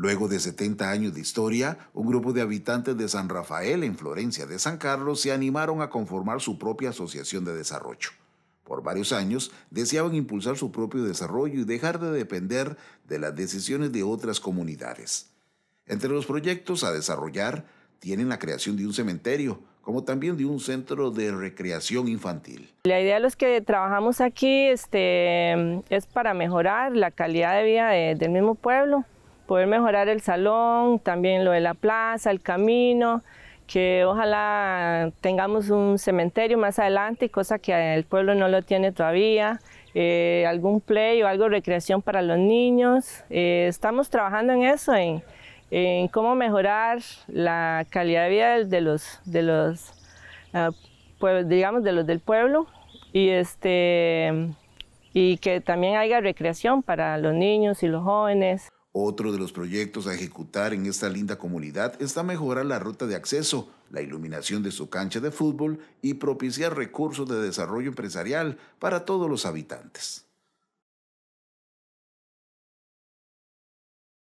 Luego de 70 años de historia, un grupo de habitantes de San Rafael en Florencia de San Carlos se animaron a conformar su propia asociación de desarrollo. Por varios años deseaban impulsar su propio desarrollo y dejar de depender de las decisiones de otras comunidades. Entre los proyectos a desarrollar tienen la creación de un cementerio, como también de un centro de recreación infantil. La idea de los que trabajamos aquí este, es para mejorar la calidad de vida del mismo pueblo, poder mejorar el salón, también lo de la plaza, el camino, que ojalá tengamos un cementerio más adelante, cosa que el pueblo no lo tiene todavía, eh, algún play o algo de recreación para los niños. Eh, estamos trabajando en eso, en, cómo mejorar la calidad de vida de los, de los ah, digamos, de los del pueblo y, este, y que también haya recreación para los niños y los jóvenes. Otro de los proyectos a ejecutar en esta linda comunidad está mejorar la ruta de acceso, la iluminación de su cancha de fútbol y propiciar recursos de desarrollo empresarial para todos los habitantes.